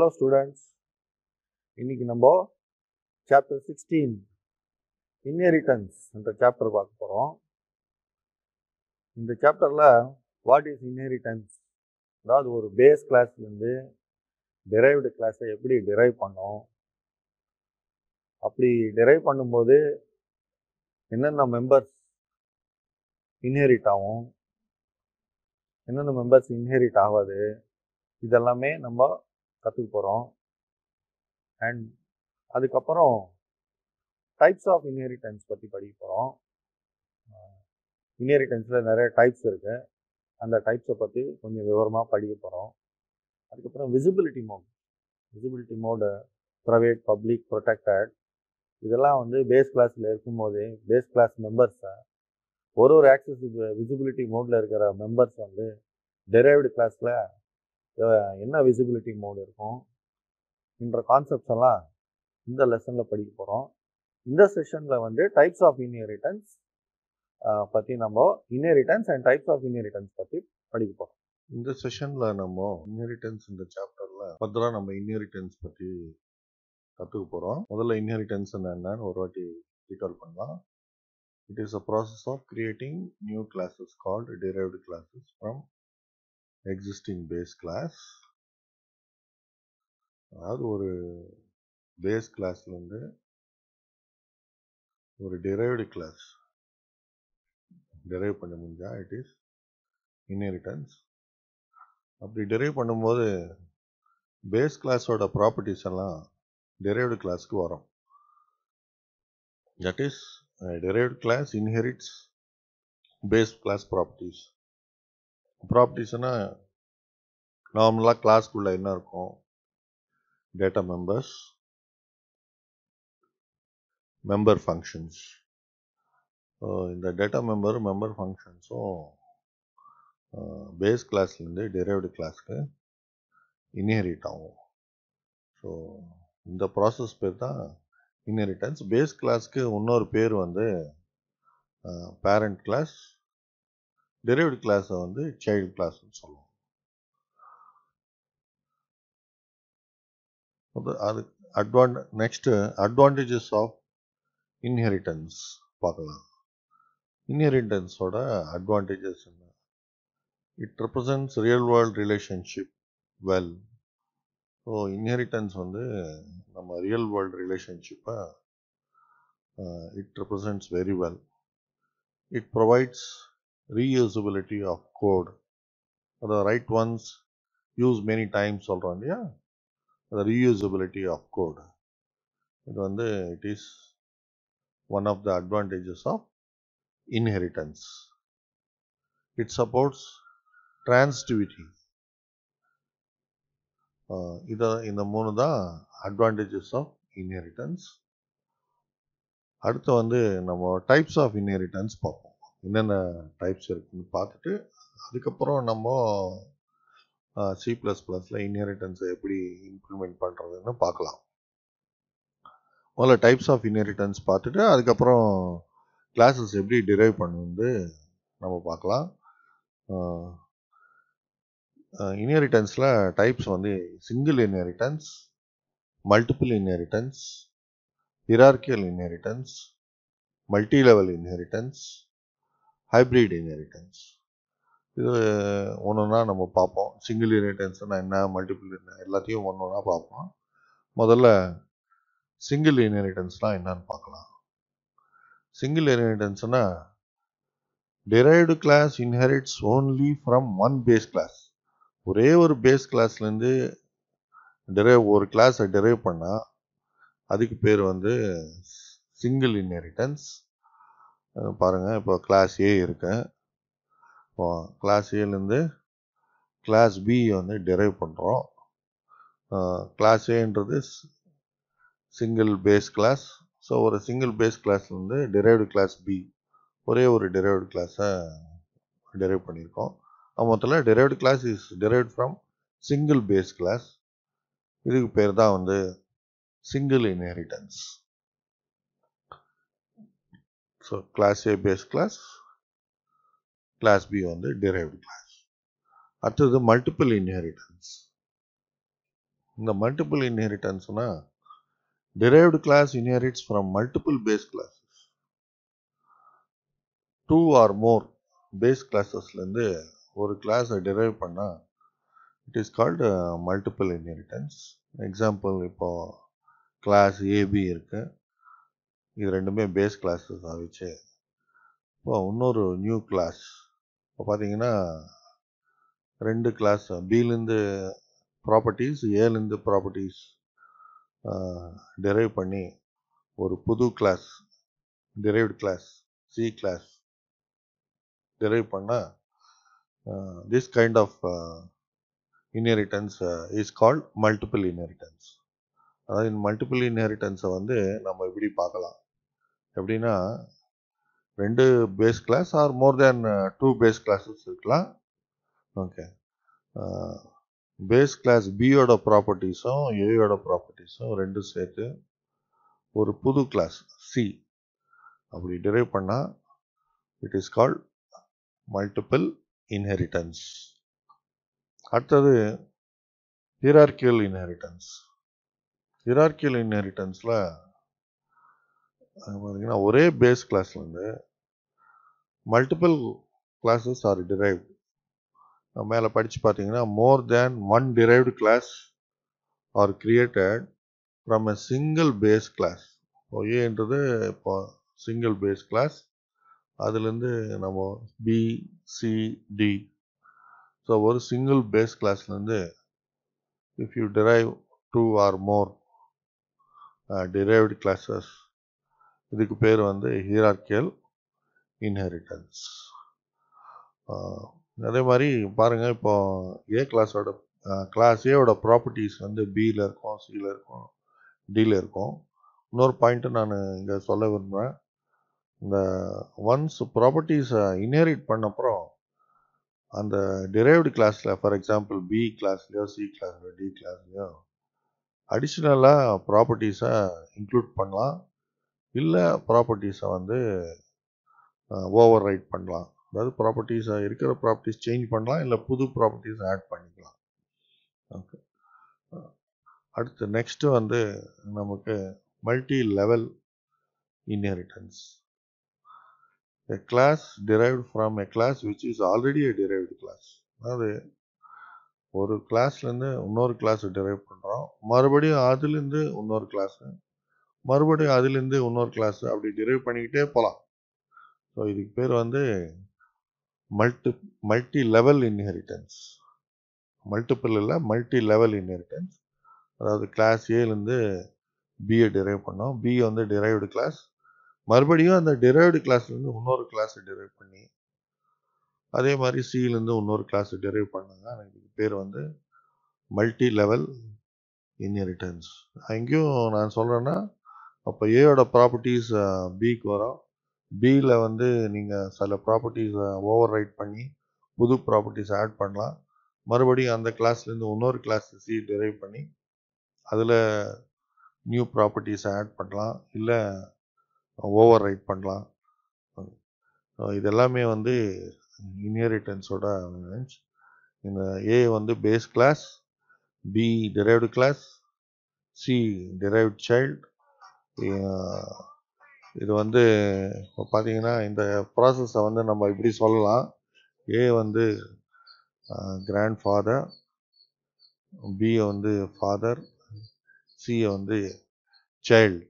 Hello students இன்றைக்கி நம்ம chapter sixteen inheritance என்ற சாப்டர் பார்க்க போகிறோம் இந்த சாப்டரில் வாட் இஸ் இன்ஹெரிட்டன்ஸ் அதாவது ஒரு பேஸ் கிளாஸ்லேருந்து டிரைவ்டு கிளாஸை எப்படி டிரைவ் பண்ணோம் அப்படி டிரைவ் பண்ணும்போது என்னென்ன மெம்பர்ஸ் இன்ஹெரிட் ஆகும் என்னென்ன மெம்பர்ஸ் இன்ஹெரிட் ஆகாது இதெல்லாமே நம்ம கற்றுக்க போகிறோம் அண்ட் அதுக்கப்புறம் டைப்ஸ் ஆஃப் இன்ஹெரிட்டன்ஸ் பற்றி படிக்க போகிறோம் இன்ஹெரிட்டன்ஸில் நிறைய டைப்ஸ் இருக்குது அந்த டைப்ஸை பற்றி கொஞ்சம் விவரமாக படிக்க போகிறோம் அதுக்கப்புறம் visibility mode visibility mode private public protected இதெல்லாம் வந்து பேஸ் கிளாஸில் இருக்கும்போதே பேஸ் கிளாஸ் மெம்பர்ஸை ஒரு ஒரு ஆக்சஸ் விசிபிலிட்டி மோடில் இருக்கிற மெம்பர்ஸ் வந்து டெரைவ்டு கிளாஸில் என்ன விசிபிலிட்டி மோடு இருக்கும் என்ற கான்செப்ட்ஸ் எல்லாம் இந்த லெசனில் படிக்க போகிறோம் இந்த செஷனில் வந்து டைப்ஸ் ஆஃப் இன்ஹெரிட்டன்ஸ் பற்றி நம்ம inheritance and types of inheritance பற்றி படிக்க போகிறோம் இந்த செஷனில் நம்ம இன்ஹெரிட்டன்ஸ் இந்த சாப்டரில் ஃபர்தராக நம்ம இன்ஹெரிட்டன்ஸ் பற்றி கற்றுக்க போகிறோம் முதல்ல இன்ஹெரிட்டன்ஸ் என்னன்னு ஒரு வாட்டி ரீகால் பண்ணலாம் it is a process of creating new classes called derived classes from existing base class அதாவது ஒரு பேஸ் வந்து ஒரு derived class டெரைவ் பண்ண முடிஞ்சால் இட் இஸ் inheritance அப்படி டெரைவ் பண்ணும்போது பேஸ் கிளாஸோட ப்ராப்பர்ட்டிஸ் எல்லாம் டெரைவ்டு கிளாஸ்க்கு வரும் that is derived class inherits base class properties ப்ராப்பர்ட்டிஸ்னால் நார்மலாக கிளாஸ்க்குள்ளே என்ன இருக்கும் டேட்டா மெம்பர்ஸ் மெம்பர் ஃபங்க்ஷன்ஸ் இந்த டேட்டா மெம்பர் மெம்பர் ஃபங்க்ஷன்ஸும் பேஸ் கிளாஸ்லேருந்து டெரைவ்டு கிளாஸ்க்கு இன்ஹெரிட் ஆகும் ஸோ இந்த ப்ராசஸ் பேர் தான் இன்ஹெரிட்டன்ஸ் பேஸ் கிளாஸ்க்கு இன்னொரு பேர் வந்து பேரண்ட் கிளாஸ் டெரிவ்டு கிளாஸை வந்து சைல்டு கிளாஸ்னு சொல்லுவோம் அது அட்வான் நெக்ஸ்ட்டு அட்வான்டேஜஸ் ஆஃப் இன்ஹெரிட்டன்ஸ் பார்க்கலாம் இன்ஹெரிட்டன்ஸோட அட்வான்டேஜஸ் என்ன it represents real world relationship well so inheritance வந்து நம்ம ரியல் வேர்ல்ட் ரிலேஷன்ஷிப்பை it represents very well it provides reusability of code the right ones use many times around. Yeah, the reusability of code it is one of the advantages of inheritance it supports transitivity இதை இந்த மூணு தான் advantages of inheritance அடுத்து வந்து நம்ம types of inheritance பார்ப்போம் என்னென்ன types இருக்குன்னு பார்த்துட்டு அதுக்கப்புறம் நம்ம சி ப்ளஸ் ப்ளஸில் இன்ஹெரிட்டன்ஸை எப்படி இம்ப்ளிமெண்ட் பண்ணுறதுன்னு பார்க்கலாம் முதல்ல டைப்ஸ் ஆஃப் இன்ஹெரிட்டன்ஸ் பார்த்துட்டு அதுக்கப்புறம் கிளாஸஸ் எப்படி டிரைவ் பண்ணுறது நம்ம பார்க்கலாம் இன்ஹெரிட்டன்ஸில் டைப்ஸ் வந்து single inheritance multiple inheritance hierarchical inheritance multi level inheritance hybrid inheritance இது ஒன்றுனா நம்ம பார்ப்போம் சிங்கிள் இன்ஹெரிட்டன்ஸ்னால் என்ன மல்டிபிள் என்ன எல்லாத்தையும் ஒன்று ஒன்றா பார்ப்போம் முதல்ல சிங்கிள் இன்ஹெரிட்டன்ஸ்னால் என்னன்னு பார்க்கலாம் சிங்கிள் இன்ஹெரிட்டன்ஸ்னால் derived class inherits only from one base class ஒரே ஒரு பேஸ் கிளாஸ்லேருந்து டிரைவ் ஒரு கிளாஸை டிரைவ் பண்ணால் அதுக்கு பேர் வந்து சிங்கிள் இன்ஹெரிட்டன்ஸ் பாருங்கள் இப்போ கிளாஸ் ஏ இருக்கேன் இப்போ கிளாஸ் ஏலேருந்து கிளாஸ் பி வந்து டெரைவ் பண்ணுறோம் கிளாஸ் ஏன்றது சிங்கிள் பேஸ் கிளாஸ் ஸோ ஒரு சிங்கிள் பேஸ் கிளாஸ் வந்து டெரைவ்டு கிளாஸ் பி ஒரே ஒரு டெரைவ்டு கிளாஸை டெரைவ் பண்ணியிருக்கோம் மொத்தத்தில் derived class is derived from single base class இதுக்கு பேர் தான் வந்து single inheritance so class A base class class B வந்து டிரைவ்டு கிளாஸ் அடுத்தது மல்டிபிள் இன்ஹெரிட்டன்ஸ் இந்த மல்டிபிள் இன்ஹெரிட்டன்ஸ்னால் derived class inherits from multiple base classes two or more base classesலேருந்து ஒரு கிளாஸை டெரைவ் பண்ணால் it is called multiple inheritance example இப்போ class A B இருக்கு இது ரெண்டுமே பேஸ் கிளாஸஸ் தான் வச்சு இப்போ இன்னொரு நியூ கிளாஸ் இப்போ பார்த்தீங்கன்னா ரெண்டு கிளாஸ் பிலேருந்து ப்ராப்பர்ட்டிஸ் ஏலேருந்து ப்ராப்பர்ட்டிஸ் டெரைவ் பண்ணி ஒரு புது class derived class C class derive பண்ணால் this kind of inheritance is called multiple inheritance அதாவது மல்டிபிள் இன்ஹெரிட்டன்ஸை வந்து நம்ம எப்படி பார்க்கலாம் எப்படின்னா ரெண்டு base class or more than two base classes இருக்கலாம் ஓகே பேஸ் கிளாஸ் பியோட ப்ராப்பர்ட்டிஸும் ஏயோட ப்ராப்பர்ட்டிஸும் ரெண்டும் சேர்த்து ஒரு புது கிளாஸ் சி அப்படி டிரைவ் பண்ணால் it is called multiple inheritance அடுத்தது ஹிரார்கியல் இன்ஹெரிட்டன்ஸ் ஹிரார்கியல் இன்ஹெரிட்டன்ஸில் அங்கே பார்த்தீங்கன்னா ஒரே பேஸ் கிளாஸ்லேருந்து மல்டிபிள் கிளாஸஸ் ஆர் டிரைவ்டு மேலே படித்து பார்த்தீங்கன்னா more than one derived class are created from a single base class இப்போ ஏன்றது இப்போ சிங்கிள் பேஸ் கிளாஸ் அதுலேருந்து நம்ம பி சி டி ஸோ ஒரு சிங்கிள் பேஸ் கிளாஸ்லேருந்து if you derive two or more derived classes இதுக்கு பேர் வந்து ஹீரார்கியல் இன்ஹெரிட்டன்ஸ் அதே மாதிரி பாருங்கள் இப்போ ஏ கிளாஸோட கிளாஸ் ஏவோட ப்ராப்பர்ட்டிஸ் வந்து பியில் இருக்கும் சியில் இருக்கும் டியில் இருக்கும் இன்னொரு பாயிண்ட்டு நான் இங்கே சொல்ல விரும்புகிறேன் இந்த ஒன்ஸ் ப்ராப்பர்ட்டிஸை இன்ஹெரிட் பண்ணப்புறம் அந்த டிரைவ்டு கிளாஸில் ஃபார் எக்ஸாம்பிள் பி கிளாஸ்லையோ சி கிளாஸ்லையோ டி கிளாஸ்லையோ அடிஷ்னலாக ப்ராப்பர்ட்டிஸை இன்க்ளூட் பண்ணலாம் இல்லை ப்ராப்பர்ட்டிஸை வந்து ஓவர் ரைட் பண்ணலாம் அதாவது ப்ராப்பர்ட்டிஸை இருக்கிற ப்ராப்பர்ட்டிஸ் சேஞ்ச் பண்ணலாம் இல்லை புது ப்ராப்பர்ட்டிஸ் ஆட் பண்ணிக்கலாம் ஓகே அடுத்து நெக்ஸ்ட்டு வந்து நமக்கு multi level inheritance a class derived from a class which is already a derived class அதாவது ஒரு கிளாஸ்லேருந்து இன்னொரு கிளாஸை டெரைவ் பண்ணுறோம் மறுபடியும் அதுலேருந்து இன்னொரு கிளாஸு மறுபடியும் அதுலேருந்து இன்னொரு கிளாஸ் அப்படி டிரைவ் பண்ணிக்கிட்டே போகலாம் ஸோ இதுக்கு பேர் வந்து multi multi level inheritance multiple இல்லை மல்டி லெவல் இன்ஹெரிட்டன்ஸ் அதாவது கிளாஸ் ஏலேருந்து பிஏ டிரைவ் பண்ணோம் பி வந்து டிரைவ்டு கிளாஸ் மறுபடியும் அந்த டிரைவ்டு கிளாஸ்லேருந்து இன்னொரு கிளாஸ் டிரைவ் பண்ணி அதே மாதிரி சியிலேருந்து இன்னொரு கிளாஸ் டிரைவ் பண்ணாங்க எனக்கு பேர் வந்து மல்டி லெவல் இன்ஹெரிட்டன்ஸ் அங்கேயும் நான் சொல்கிறேன்னா அப்போ ஏயோட ப்ராப்பர்ட்டிஸ் பிக்கு வரும் பியில் வந்து நீங்கள் சில ப்ராப்பர்ட்டிஸை ஓவர் ரைட் பண்ணி புது ப்ராப்பர்ட்டிஸ் ஆட் பண்ணலாம் மறுபடியும் அந்த கிளாஸ்லேருந்து இன்னொரு கிளாஸ் சி டெரைவ் பண்ணி அதில் நியூ ப்ராப்பர்ட்டிஸை ஆட் பண்ணலாம் இல்லை ஓவர் ரைட் பண்ணலாம் இதெல்லாமே வந்து இன்ஹெரிட்டன்ஸோட இந்த ஏ வந்து base class B derived class C derived child இது வந்து இப்போ பார்த்தீங்கன்னா இந்த ப்ராசஸை வந்து நம்ம இப்படி சொல்லலாம் ஏ வந்து கிராண்ட் ஃபாதர் பி வந்து ஃபாதர் சி வந்து சைல்டு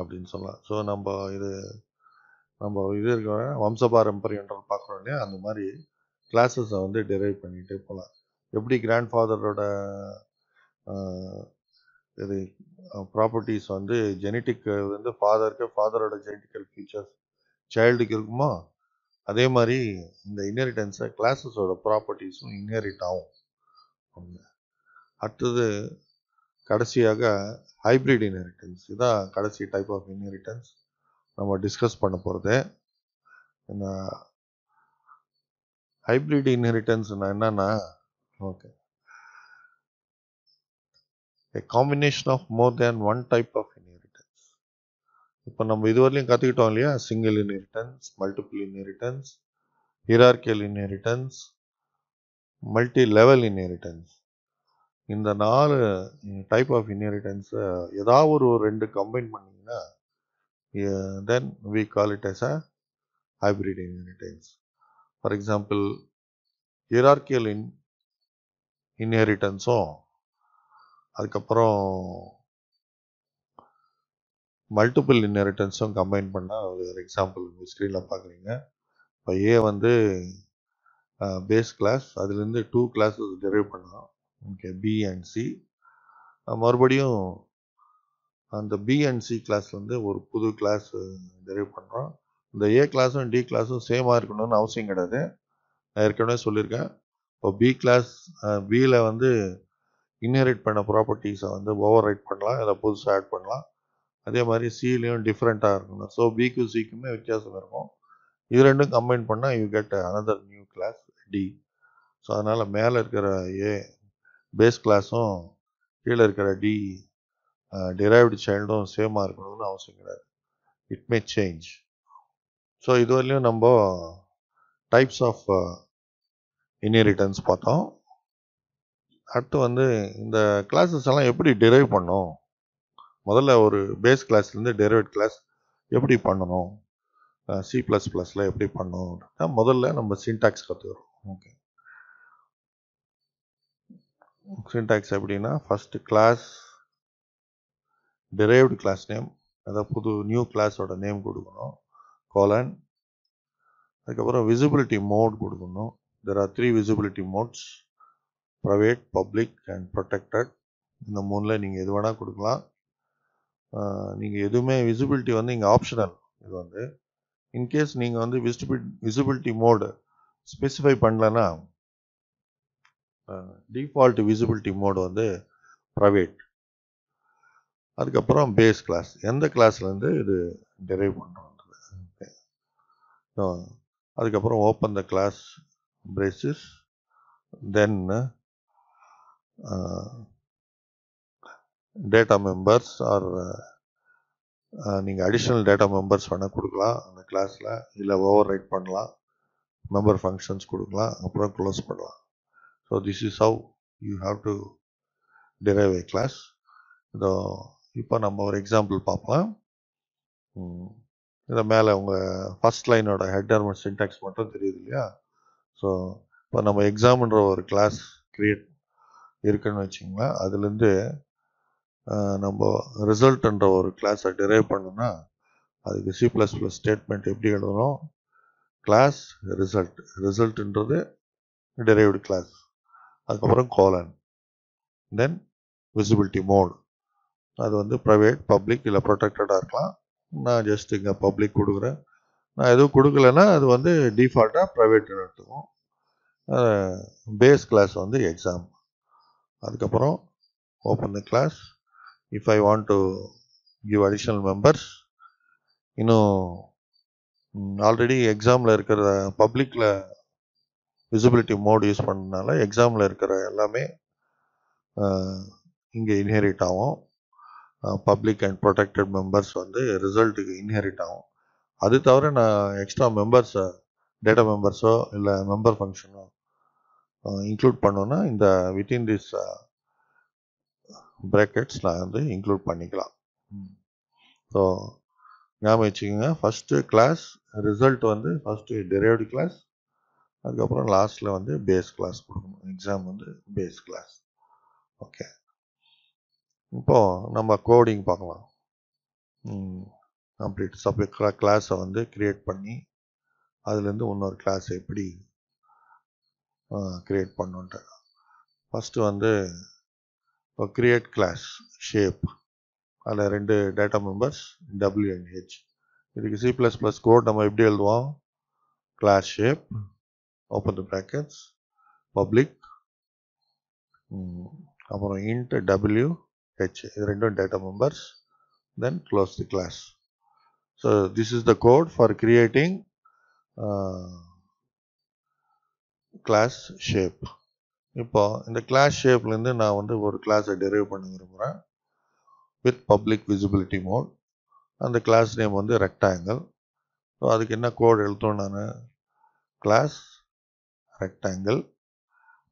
அப்படின்னு சொல்லலாம் ஸோ நம்ம இது நம்ம இது இருக்கிற வம்சபாரம்பரியன்ற பார்க்குறோம் இல்லையா அந்த மாதிரி கிளாஸஸை வந்து டெரைவ் பண்ணிகிட்டே போகலாம் எப்படி கிராண்ட் ஃபாதரோட இது ப்ராப்பர்ட்டிஸ் வந்து ஜெனட்டிக் வந்து ஃபாதருக்கு ஃபாதரோட ஜெனட்டிக்கல் ஃபீச்சர்ஸ் சைல்டுக்கு இருக்குமா அதே மாதிரி இந்த இன்ஹெரிட்டன்ஸை கிளாஸஸோட ப்ராப்பர்ட்டிஸும் இன்ஹெரிட் ஆகும் அடுத்தது கடைசியாக ஹைப்ரிட் இன்ஹெரிட்டன்ஸ் இதான் கடைசி டைப் ஆஃப் இன்ஹெரிட்டன்ஸ் நம்ம டிஸ்கஸ் பண்ண போகிறது இந்த ஹைப்ரிட் இன்ஹெரிட்டன்ஸ் என்னென்னா okay a combination of more than one type of inheritance இப்போ நம்ம இதுவரையிலும் கற்றுக்கிட்டோம் இல்லையா single inheritance multiple inheritance hierarchical inheritance multi level inheritance இந்த நாலு டைப் ஆஃப் இன்ஹெரிட்டன்ஸை ஏதாவது ஒரு ரெண்டு கம்பைன் பண்ணிங்கன்னா then we call it as a hybrid inheritance. For example hierarchical in inheritance. -o. அதுக்கப்புறம் மல்டிபிள் இன்ஹெரிட்டன்ஸும் கம்பைன் பண்ணால் ஒரு எக்ஸாம்பிள் ஸ்க்ரீனில் பார்க்குறீங்க இப்போ ஏ வந்து பேஸ் கிளாஸ் அதுலேருந்து டூ கிளாஸஸ் டெரைவ் பண்ணலாம் ஓகே பி அண்ட் சி மறுபடியும் அந்த பி அண்ட் சி கிளாஸ் வந்து ஒரு புது கிளாஸ் டெரைவ் பண்ணுறோம் இந்த ஏ கிளாஸும் டி கிளாஸும் சேமாக இருக்கணும்னு அவசியம் கிடையாது நான் ஏற்கனவே சொல்லியிருக்கேன் இப்போ பி கிளாஸ் பியில் வந்து இன்ஹெரிட் பண்ண ப்ராப்பர்ட்டிஸை வந்து ஓவர் ரைட் பண்ணலாம் இல்லை புதுசாக ஆட் பண்ணலாம் அதே மாதிரி சிலையும் டிஃப்ரெண்ட்டாக இருக்கணும் ஸோ பிக்கு சிக்குமே வித்தியாசம் இருக்கும் இது ரெண்டும் கம்பைன் பண்ணால் you get another new class D so அதனால் மேலே இருக்கிற ஏ பேஸ் கிளாஸும் கீழே இருக்கிற டி டிரைவ்டு சைல்டும் சேமாக இருக்கணும்னு அவசியம் கிடையாது இட் மே சேஞ்ச் ஸோ இதுவரையிலும் நம்ம டைப்ஸ் ஆஃப் இன்ஹெரிட்டன்ஸ் பார்த்தோம் அடுத்து வந்து இந்த கிளாஸஸ் எல்லாம் எப்படி டெரைவ் பண்ணும் முதல்ல ஒரு பேஸ் கிளாஸ்லேருந்து டெரைவ் கிளாஸ் எப்படி பண்ணணும் சி ப்ளஸ் ப்ளஸில் எப்படி பண்ணணும் முதல்ல நம்ம சின்டாக்ஸ் கற்றுக்கிறோம் ஓகே சின்டாக்ஸ் எப்படின்னா first class derived class name அதாவது புது நியூ கிளாஸோட நேம் கொடுக்கணும் கோலன் அதுக்கப்புறம் விசிபிலிட்டி மோட் கொடுக்கணும் there are three visibility modes private public and protected இந்த மூணில் நீங்கள் எது வேணால் கொடுக்கலாம் நீங்கள் எதுவுமே விசிபிலிட்டி வந்து இங்கே ஆப்ஷனல் இது வந்து இன்கேஸ் நீங்கள் வந்து விசிபி விசிபிலிட்டி மோடு ஸ்பெசிஃபை பண்ணலன்னா டிஃபால்ட் விசிபிலிட்டி மோடு வந்து ப்ரைவேட் அதுக்கப்புறம் பேஸ் கிளாஸ் எந்த கிளாஸ்லேருந்து இது டெரைவ் பண்ணுறோன்றது அதுக்கப்புறம் open the class braces then data members or நீங்கள் அடிஷ்னல் டேட்டா மெம்பர்ஸ் வேணால் கொடுக்கலாம் அந்த கிளாஸில் இல்லை ஓவர் ரைட் பண்ணலாம் மெம்பர் ஃபங்க்ஷன்ஸ் கொடுக்கலாம் அப்புறம் க்ளோஸ் பண்ணலாம் so this is how you have to derive a class இதோ இப்போ நம்ம ஒரு எக்ஸாம்பிள் பார்ப்போம் இதை மேலே உங்கள் ஃபஸ்ட் லைனோட ஹெட்டர் சின்டாக்ஸ் மட்டும் தெரியுது இல்லையா ஸோ இப்போ நம்ம எக்ஸாம்ன்ற ஒரு கிளாஸ் க்ரியேட் இருக்குன்னு வச்சுங்களேன் அதுலேருந்து நம்ம ரிசல்ட்ன்ற ஒரு கிளாஸை டிரைவ் பண்ணோம்னா அதுக்கு சி ப்ளஸ் ப்ளஸ் ஸ்டேட்மெண்ட் எப்படி எழுதணும் கிளாஸ் ரிசல்ட் ரிசல்ட்ன்றது டெரைவ்டு கிளாஸ் அதுக்கப்புறம் கோலன் தென் விசிபிலிட்டி மோடு அது வந்து ப்ரைவேட் பப்ளிக் இல்லை ப்ரொடெக்டடாக இருக்கலாம் நான் ஜஸ்ட் இங்கே பப்ளிக் கொடுக்குறேன் நான் எதுவும் கொடுக்கலன்னா அது வந்து டிஃபால்ட்டாக ப்ரைவேட் எடுத்துக்கும் பேஸ் கிளாஸ் வந்து எக்ஸாம் அதுக்கப்புறம் open class if I want to give additional members இன்னும் ஆல்ரெடி எக்ஸாமில் இருக்கிற பப்ளிக்கில் விசிபிலிட்டி மோட் யூஸ் பண்ணனால எக்ஸாமில் இருக்கிற எல்லாமே இங்கே இன்ஹெரிட் ஆகும் பப்ளிக் அண்ட் ப்ரொடெக்டட் மெம்பர்ஸ் வந்து ரிசல்ட்டுக்கு இன்ஹெரிட் ஆகும் அது தவிர நான் எக்ஸ்ட்ரா மெம்பர்ஸை டேட்டா மெம்பர்ஸோ இல்லை மெம்பர் ஃபங்க்ஷனோ இன்க்ளூட் பண்ணோன்னா இந்த வித்தின் திஸ் ப்ராக்கெட்ஸ் நான் வந்து இன்க்ளூட் பண்ணிக்கலாம் ஸோ ஞாபகம் வச்சுக்கோங்க ஃபஸ்ட்டு கிளாஸ் ரிசல்ட் வந்து ஃபஸ்ட்டு டெரைவ்டு கிளாஸ் அதுக்கப்புறம் லாஸ்ட்டில் வந்து பேஸ் கிளாஸ் கொடுக்கணும் எக்ஸாம் வந்து பேஸ் கிளாஸ் ஓகே இப்போது நம்ம கோடிங் பார்க்கலாம் கம்ப்ளீட் சப்ஜெக்ட் கிளாஸை வந்து க்ரியேட் பண்ணி அதுலேருந்து இன்னொரு கிளாஸ் எப்படி க்ரியேட் பண்ணுன்ட்டு ஃபஸ்ட்டு வந்து இப்போ க்ரியேட் கிளாஸ் ஷேப் அதில் ரெண்டு data members W and H இதுக்கு சி ப்ளஸ் ப்ளஸ் கோட் நம்ம எப்படி எழுதுவோம் class shape open the brackets public அப்புறம் இன்ட் டபிள்யூ ஹெச் இது ரெண்டும் data members then close the class. So this is the code for creating uh, class shape இப்போ இந்த class ஷேப்லேருந்து நான் வந்து ஒரு கிளாஸை டெரைவ் பண்ண விரும்புகிறேன் வித் பப்ளிக் விசிபிலிட்டி மோட் அந்த கிளாஸ் நேம் வந்து ரெக்டாங்கிள் ஸோ அதுக்கு என்ன கோட் எழுத்தோம் நான் class rectangle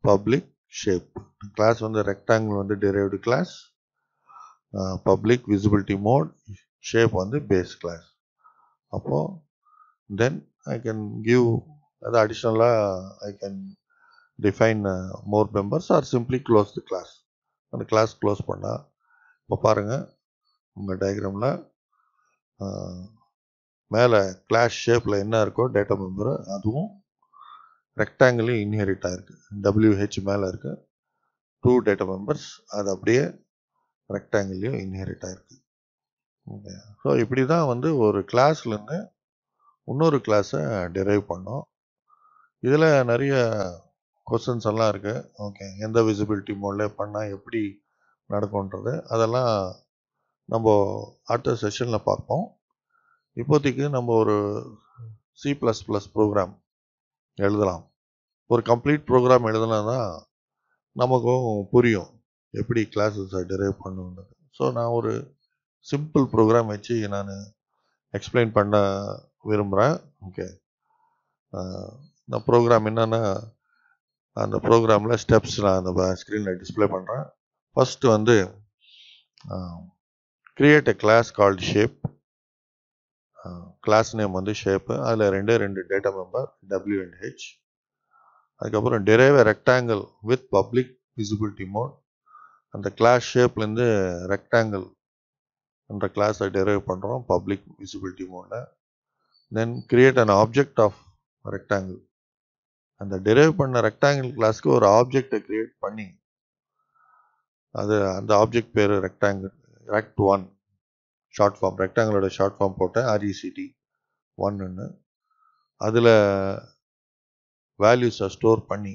public shape class வந்து ரெக்டாங்கிள் வந்து derived class public visibility mode shape வந்து பேஸ் கிளாஸ் அப்போது தென் ஐ கேன் கிவ் அது அடிஷ்னலாக I can define more members or simply close the class அந்த கிளாஸ் க்ளோஸ் பண்ணால் இப்போ பாருங்கள் உங்கள் டயக்ராமில் மேலே கிளாஸ் ஷேப்பில் என்ன இருக்கோ டேட்டா மெம்பரு அதுவும் ரெக்டாங்கிளையும் இன்ஹெரிட் ஆகிருக்கு டபிள்யூஹெச் மேலே இருக்குது டூ டேட்டா மெம்பர்ஸ் அது அப்படியே ரெக்டாங்கிளையும் இன்ஹெரிட் ஆகிருக்கு ஓகே ஸோ இப்படி தான் வந்து ஒரு கிளாஸ்லேருந்து இன்னொரு கிளாஸை டெரைவ் பண்ணோம் இதில் நிறைய கொஸ்டின்ஸ் எல்லாம் இருக்குது ஓகே எந்த விசிபிலிட்டி மோடில் பண்ணால் எப்படி நடக்கும்ன்றது அதெல்லாம் நம்ம அடுத்த செஷனில் பார்ப்போம் இப்போதைக்கு நம்ம ஒரு சி ப்ளஸ் ப்ளஸ் ப்ரோக்ராம் எழுதலாம் ஒரு கம்ப்ளீட் ப்ரோக்ராம் எழுதலாம் தான் நமக்கும் புரியும் எப்படி கிளாஸஸை டிரைவ் பண்ணுன்றது ஸோ நான் ஒரு சிம்பிள் ப்ரோக்ராம் வச்சு நான் எக்ஸ்பிளைன் பண்ண விரும்புகிறேன் ஓகே இந்த ப்ரோக்ராம் என்னென்னா அந்த ப்ரோக்ராமில் ஸ்டெப்ஸ் நான் அந்த ஸ்க்ரீனில் டிஸ்பிளே பண்ணுறேன் ஃபஸ்ட்டு வந்து create a class called shape class name வந்து ஷேப்பு அதில் ரெண்டே ரெண்டு data member W and H அதுக்கப்புறம் derive rectangle with public visibility mode அந்த கிளாஸ் ஷேப்லேருந்து ரெக்டாங்கிள் என்ற கிளாஸை டெரைவ் பண்ணுறோம் பப்ளிக் விசிபிலிட்டி மோட்டில் then create an object of rectangle அந்த டெரைவ் பண்ண ரெக்டாங்கிள் கிளாஸ்க்கு ஒரு ஆப்ஜெக்டை க்ரியேட் பண்ணி அது அந்த ஆப்ஜெக்ட் பேர் rectangle rect one short form ரெக்டாங்கிளோட ஷார்ட் ஃபார்ம் போட்டேன் ஆர்இசிடி ஒன்னுன்னு அதில் வேல்யூஸை ஸ்டோர் பண்ணி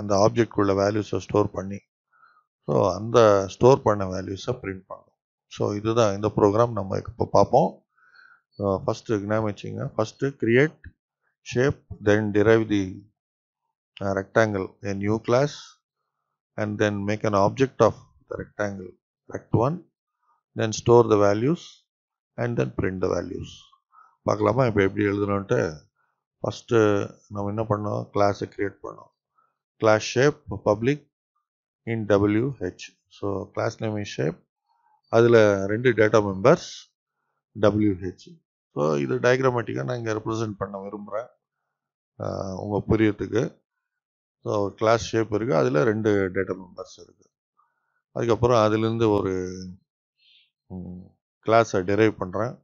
அந்த உள்ள வேல்யூஸை ஸ்டோர் பண்ணி ஸோ அந்த ஸ்டோர் பண்ண வேல்யூஸை பிரிண்ட் பண்ணோம் ஸோ இதுதான் இந்த ப்ரோக்ராம் நம்ம இப்போ பார்ப்போம் ஃபஸ்ட்டு வச்சுங்க first create shape then derive the uh, rectangle a new class and then make an object of the rectangle rect1 then store the values and then print the values பார்க்கலாமா இப்போ எப்படி எழுதணுன்ட்டு first நம்ம என்ன பண்ணோம் கிளாஸை create பண்ணோம் class shape public int W H so class name in shape அதில் ரெண்டு டேட்டா மெம்பர்ஸ் டபிள்யூஹெச் ஸோ இது டயக்ராமேட்டிக்காக நான் இங்கே ரெப்ரசன்ட் பண்ண விரும்புகிறேன் உங்கள் புரியத்துக்கு ஸோ கிளாஸ் ஷேப் இருக்குது அதில் ரெண்டு டேட்டா மெம்பர்ஸ் இருக்குது அதுக்கப்புறம் அதுலேருந்து ஒரு கிளாஸை டெரைவ் பண்ணுறேன்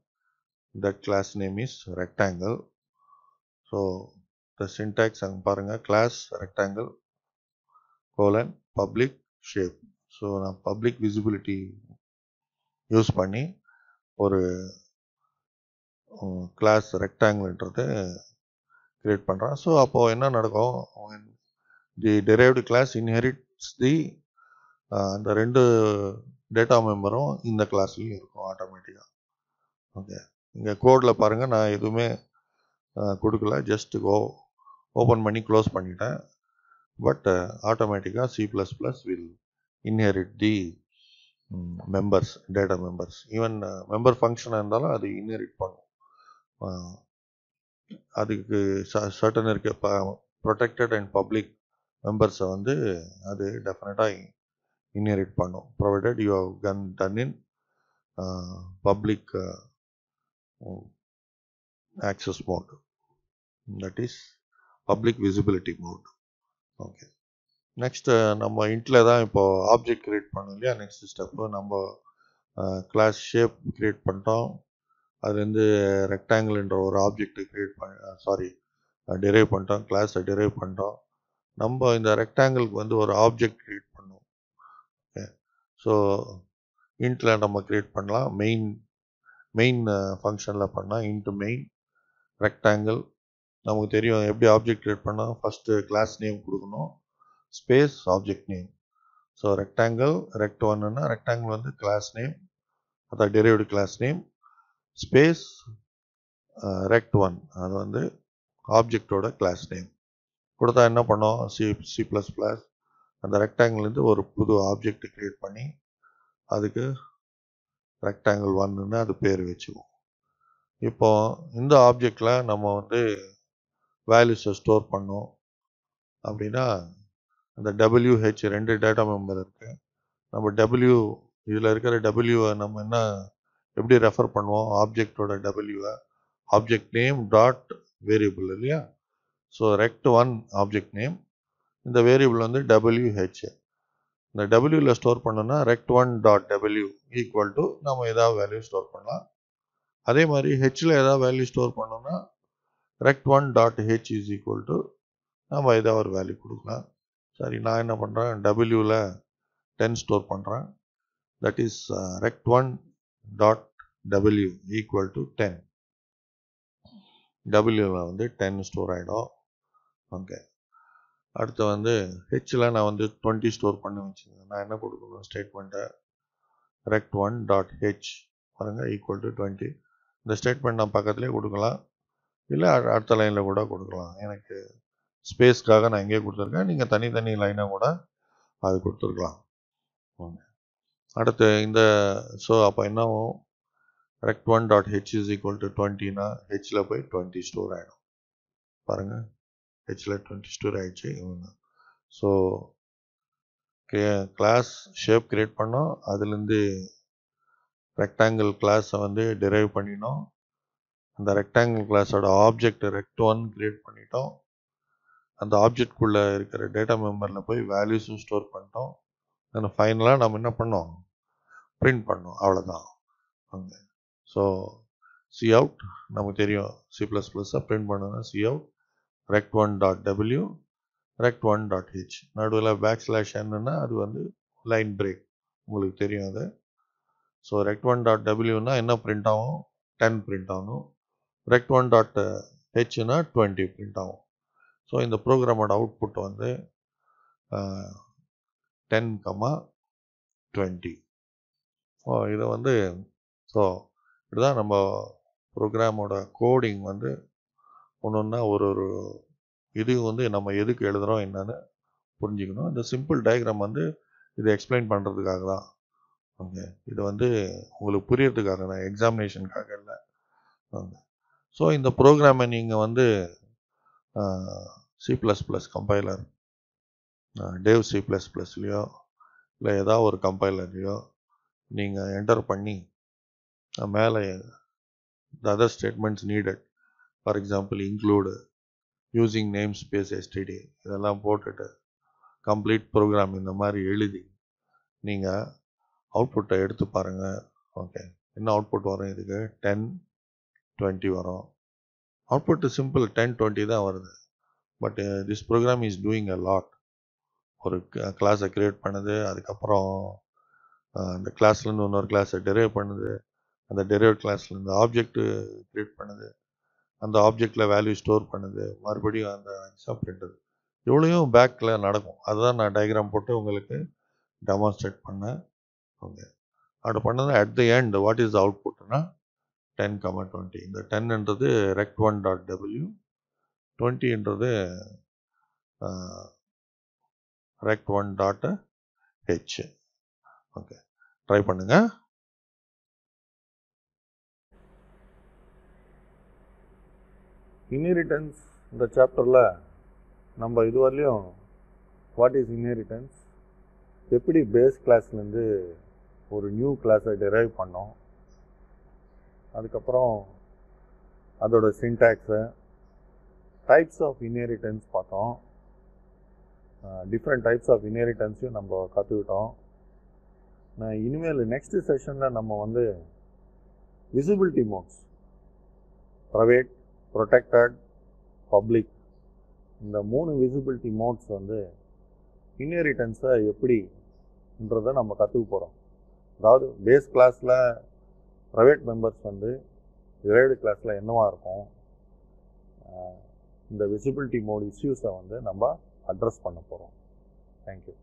that class name is rectangle so the syntax அங்கே பாருங்கள் class rectangle colon public shape so நான் பப்ளிக் விசிபிலிட்டி யூஸ் பண்ணி ஒரு கிளாஸ் ரெக்டாங்கிள்ன்றது கிரியேட் பண்ணுறான் ஸோ அப்போது என்ன நடக்கும் the derived class inherits the அந்த ரெண்டு டேட்டா மெம்பரும் இந்த கிளாஸ்லேயும் இருக்கும் ஆட்டோமேட்டிக்காக ஓகே இங்கே கோடில் பாருங்கள் நான் எதுவுமே கொடுக்கல ஜஸ்ட் கோ ஓப்பன் பண்ணி க்ளோஸ் பண்ணிட்டேன் பட் ஆட்டோமேட்டிக்காக C plus plus will inherit the members data members even member ஃபங்க்ஷனாக இருந்தாலும் அது இன்ஹெரிட் பண்ணும் அதுக்கு ச சர்டன் இருக்க ப்ரொடெக்டட் அண்ட் பப்ளிக் மெம்பர்ஸை வந்து அது டெஃபினட்டாக இன்ஹெரிட் பண்ணும் ப்ரொவைடட் யூ ஹவ் கன் done in public access mode that is public visibility mode okay next நம்ம இன்ட்டில் தான் இப்போ ஆப்ஜெக்ட் க்ரியேட் பண்ணோம் இல்லையா நெக்ஸ்ட் ஸ்டெப்பு நம்ம கிளாஸ் ஷேப் க்ரியேட் பண்ணிட்டோம் அதுலேருந்து ரெக்டாங்கிள்ன்ற ஒரு ஆப்ஜெக்டை க்ரியேட் பண்ண சாரி டிரைவ் பண்ணிட்டோம் கிளாஸை டிரைவ் பண்ணிட்டோம் நம்ம இந்த ரெக்டாங்கிளுக்கு வந்து ஒரு ஆப்ஜெக்ட் க்ரியேட் பண்ணோம் ஓகே ஸோ இன்ட்டில் நம்ம க்ரியேட் பண்ணலாம் மெயின் மெயின் ஃபங்க்ஷனில் பண்ணால் இன்ட்டு மெயின் ரெக்டாங்கிள் நமக்கு தெரியும் எப்படி ஆப்ஜெக்ட் க்ரியேட் பண்ணால் ஃபஸ்ட்டு கிளாஸ் நேம் கொடுக்கணும் space object name so rectangle rect ஒன்றுன்னா ரெக்டாங்கிள் வந்து கிளாஸ் நேம் அதான் derived class name space rect one அது வந்து ஆப்ஜெக்டோட கிளாஸ் நேம் கொடுத்தா என்ன பண்ணோம் சி சி ப்ளஸ் ப்ளஸ் அந்த ரெக்டாங்கிள்லேருந்து ஒரு புது ஆப்ஜெக்ட் க்ரியேட் பண்ணி அதுக்கு ரெக்டாங்கிள் ஒன்னு அது பேர் வச்சுக்குவோம் இப்போ இந்த ஆப்ஜெக்டில் நம்ம வந்து வேல்யூஸை ஸ்டோர் பண்ணோம் அப்படின்னா அந்த டபிள்யூஹெச் ரெண்டு டேட்டா மெம்பர் இருக்குது நம்ம டபிள்யூ இதில் இருக்கிற டபிள்யூவை நம்ம என்ன எப்படி ரெஃபர் பண்ணுவோம் ஆப்ஜெக்டோட டபிள்யூவை ஆப்ஜெக்ட் நேம் டாட் வேரியபிள் இல்லையா so rect one object name இந்த வேரியபிள் வந்து டபிள்யூஹெச் இந்த டபிள்யூவில் ஸ்டோர் பண்ணோன்னா rect one dot W equal to நம்ம ஏதாவது வேல்யூ ஸ்டோர் பண்ணலாம் அதே மாதிரி ஹெச்சில் ஏதாவது வேல்யூ ஸ்டோர் பண்ணோன்னா rect one dot H is equal to நம்ம ஏதாவது ஒரு வேல்யூ கொடுக்கலாம் சரி நான் என்ன பண்ணுறேன் டபிள்யூவில் டென் ஸ்டோர் பண்ணுறேன் that is rect one dot W equal to ten டபிள்யூவில் வந்து டென் ஸ்டோர் ஆகிடும் ஓகே அடுத்து வந்து ஹெச்சில் நான் வந்து டுவெண்ட்டி ஸ்டோர் பண்ணி வச்சுருந்தேன் நான் என்ன கொடுக்கணும் ஸ்டேட்மெண்ட்டை ரெக்ட் ஒன் டாட் ஹெச் பாருங்கள் ஈக்குவல் டு டுவெண்ட்டி இந்த ஸ்டேட்மெண்ட் நான் பக்கத்துலேயே கொடுக்கலாம் இல்லை அடுத்த லைனில் கூட கொடுக்கலாம் எனக்கு ஸ்பேஸ்க்காக நான் எங்கேயே கொடுத்துருக்கேன் நீங்கள் தனித்தனி லைனாக கூட அது கொடுத்துருக்கலாம் ஓகே அடுத்து இந்த ஸோ அப்போ என்ன ஆகும் rect one dot H is equal to டுவெண்ட்டினா ஹெச்சில் போய் டுவெண்ட்டி ஸ்டோர் ஆகிடும் பாருங்கள் ஹெச்சில் டுவெண்ட்டி ஸ்டோர் ஆகிடுச்சு இவங்க ஸோ கிளாஸ் ஷேப் கிரியேட் பண்ணோம் அதுலேருந்து ரெக்டாங்கிள் கிளாஸை வந்து டிரைவ் பண்ணினோம் அந்த ரெக்டாங்கிள் கிளாஸோட ஆப்ஜெக்ட் ரெக்ட் ஒன் கிரியேட் பண்ணிட்டோம் அந்த ஆப்ஜெக்ட்குள்ளே இருக்கிற டேட்டா மெம்பரில் போய் வேல்யூஸும் ஸ்டோர் பண்ணிட்டோம் ஃபைனலாக நம்ம என்ன பண்ணோம் பிரிண்ட் பண்ணும் அவ்வளோதான் அங்கே ஸோ சி அவுட் நமக்கு தெரியும் சி ப்ளஸ் ப்ளஸ்ஸாக பிரிண்ட் பண்ணோன்னா C out rect one dot W rect one dot H நடுவில் பேக் ஸ்லாஷ் என்னென்னா அது வந்து லைன் பிரேக் உங்களுக்கு தெரியும் அது ஸோ ரெக்ட் ஒன் டாட் டபிள்யூனா என்ன பிரிண்ட் ஆகும் டென் பிரிண்ட் ஆகும் ரெக்ட் ஒன் டாட் ஹெச்னா டுவெண்ட்டி பிரிண்ட் ஆகும் ஸோ இந்த ப்ரோக்ராமோட அவுட்புட் வந்து டென் கமா டுவெண்ட்டி இதை வந்து ஸோ இப்படிதான் நம்ம ப்ரோக்ராமோட கோடிங் வந்து ஒன்று ஒரு ஒரு இது வந்து நம்ம எதுக்கு எழுதுகிறோம் என்னன்னு புரிஞ்சுக்கணும் இந்த சிம்பிள் டயக்ராம் வந்து இதை எக்ஸ்பிளைன் பண்ணுறதுக்காக தான் ஓகே இது வந்து உங்களுக்கு புரியறதுக்காக தான் எக்ஸாமினேஷனுக்காக இல்லை ஓகே ஸோ இந்த ப்ரோக்ராமை நீங்கள் வந்து C plus plus compiler Dev C plus plus இல்லை ஏதாவது ஒரு கம்பைலர்லேயோ நீங்கள் என்டர் பண்ணி மேலே the other statements needed for example include using namespace STD இதெல்லாம் போட்டுட்டு கம்ப்ளீட் ப்ரோக்ராம் இந்த மாதிரி எழுதி நீங்கள் அவுட்புட்டை எடுத்து பாருங்கள் ஓகே என்ன அவுட்புட் வரும் இதுக்கு டென் டுவெண்ட்டி வரும் அவுட்புட்டு சிம்பிள் டென் டுவெண்ட்டி தான் வருது but this program is doing a lot ஒரு கிளாஸை க்ரியேட் பண்ணுது அதுக்கப்புறம் அந்த கிளாஸ்லேருந்து இன்னொரு கிளாஸை டெரைவ் பண்ணுது அந்த டெரைவ் கிளாஸ்லேருந்து ஆப்ஜெக்ட்டு க்ரியேட் பண்ணுது அந்த ஆப்ஜெக்டில் வேல்யூ ஸ்டோர் பண்ணுது மறுபடியும் அந்த எக்ஸாம் பண்ணுறது இவ்வளையும் பேக்கில் நடக்கும் அதுதான் நான் டயக்ராம் போட்டு உங்களுக்கு டெமான்ஸ்ட்ரேட் பண்ணேன் ஓகே அப்படி பண்ணது at the end what is அவுட் புட்னா டென் கமா டுவெண்ட்டி இந்த டென்ன்றது ரெக்ட் ஒன் டாட் டபிள்யூ டுவெண்ட்டின்றது rect one dot H okay try பண்ணுங்கள் இன்ஹெரிட்டன்ஸ் இந்த சாப்டரில் நம்ம இதுவரையிலையும் வாட் இஸ் இன்ஹெரிட்டன்ஸ் எப்படி பேஸ் கிளாஸ்லேருந்து ஒரு நியூ கிளாஸை டெரைவ் பண்ணோம் அதுக்கப்புறம் அதோட சின்டாக்ஸு டைப்ஸ் ஆஃப் இன்ஹெரிட்டன்ஸ் பார்த்தோம் டிஃப்ரெண்ட் டைப்ஸ் ஆஃப் இன்ஹெரிட்டன்ஸையும் நம்ம கற்றுக்கிட்டோம் நான் இனிமேல் நெக்ஸ்ட் செஷனில் நம்ம வந்து visibility modes private protected public இந்த மூணு விசிபிலிட்டி மோட்ஸ் வந்து இன்ஹெரிட்டன்ஸை எப்படின்றத நம்ம கற்றுக்க போகிறோம் அதாவது பேஸ் கிளாஸில் ப்ரைவேட் மெம்பர்ஸ் வந்து டிரைவ்டு கிளாஸில் என்னவாக இருக்கும் இந்த விசிபிலிட்டி மோட் இஷ்யூஸை வந்து நம்ம அட்ரஸ் பண்ண போகிறோம் தேங்க்யூ